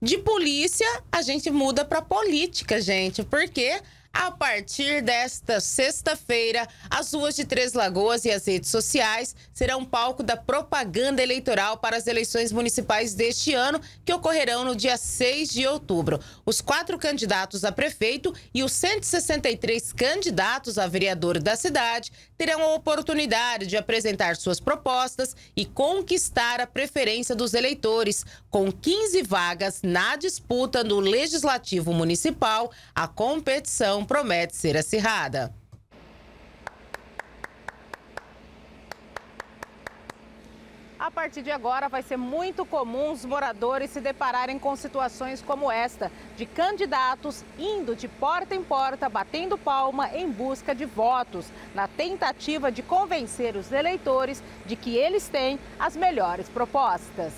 De polícia, a gente muda para política, gente, porque a partir desta sexta-feira, as ruas de Três Lagoas e as redes sociais serão palco da propaganda eleitoral para as eleições municipais deste ano, que ocorrerão no dia 6 de outubro. Os quatro candidatos a prefeito e os 163 candidatos a vereador da cidade terão a oportunidade de apresentar suas propostas e conquistar a preferência dos eleitores, com 15 vagas na disputa no Legislativo Municipal, a competição promete ser acirrada. A partir de agora, vai ser muito comum os moradores se depararem com situações como esta, de candidatos indo de porta em porta, batendo palma em busca de votos, na tentativa de convencer os eleitores de que eles têm as melhores propostas.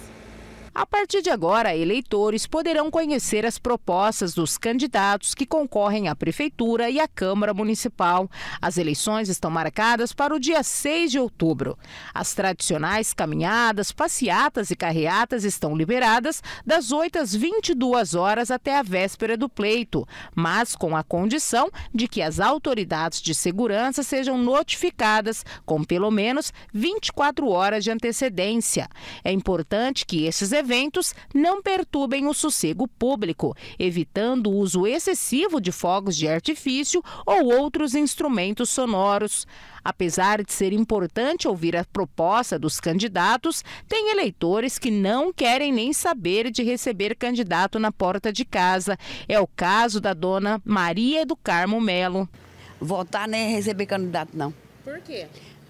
A partir de agora, eleitores poderão conhecer as propostas dos candidatos que concorrem à Prefeitura e à Câmara Municipal. As eleições estão marcadas para o dia 6 de outubro. As tradicionais caminhadas, passeatas e carreatas estão liberadas das 8 às 22 horas até a véspera do pleito, mas com a condição de que as autoridades de segurança sejam notificadas com pelo menos 24 horas de antecedência. É importante que esses eventos não perturbem o sossego público, evitando o uso excessivo de fogos de artifício ou outros instrumentos sonoros. Apesar de ser importante ouvir a proposta dos candidatos, tem eleitores que não querem nem saber de receber candidato na porta de casa. É o caso da dona Maria do Carmo Melo. Votar nem receber candidato, não. Por quê?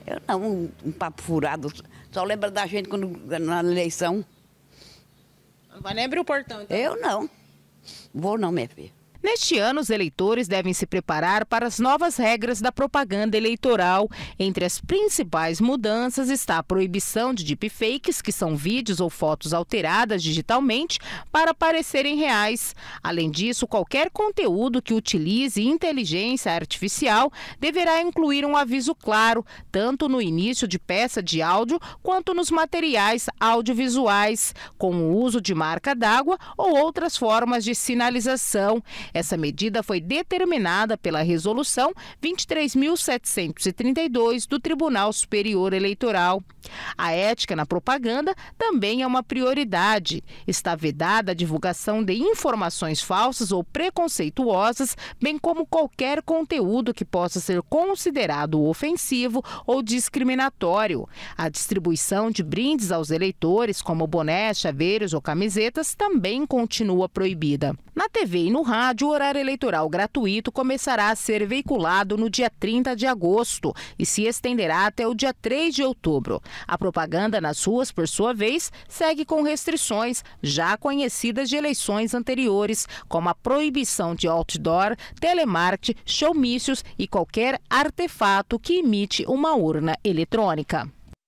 Eu não, um, um papo furado. Só lembra da gente quando na eleição. Não vai nem abrir o portão, então. Eu não. Vou não, minha filha. Neste ano, os eleitores devem se preparar para as novas regras da propaganda eleitoral. Entre as principais mudanças está a proibição de deepfakes, que são vídeos ou fotos alteradas digitalmente para parecerem reais. Além disso, qualquer conteúdo que utilize inteligência artificial deverá incluir um aviso claro, tanto no início de peça de áudio quanto nos materiais audiovisuais, com o uso de marca d'água ou outras formas de sinalização. Essa medida foi determinada pela Resolução 23.732 do Tribunal Superior Eleitoral. A ética na propaganda também é uma prioridade. Está vedada a divulgação de informações falsas ou preconceituosas, bem como qualquer conteúdo que possa ser considerado ofensivo ou discriminatório. A distribuição de brindes aos eleitores, como bonés, chaveiros ou camisetas, também continua proibida. Na TV e no rádio, de horário eleitoral gratuito começará a ser veiculado no dia 30 de agosto e se estenderá até o dia 3 de outubro. A propaganda nas ruas, por sua vez, segue com restrições já conhecidas de eleições anteriores, como a proibição de outdoor, telemarketing, showmícios e qualquer artefato que imite uma urna eletrônica.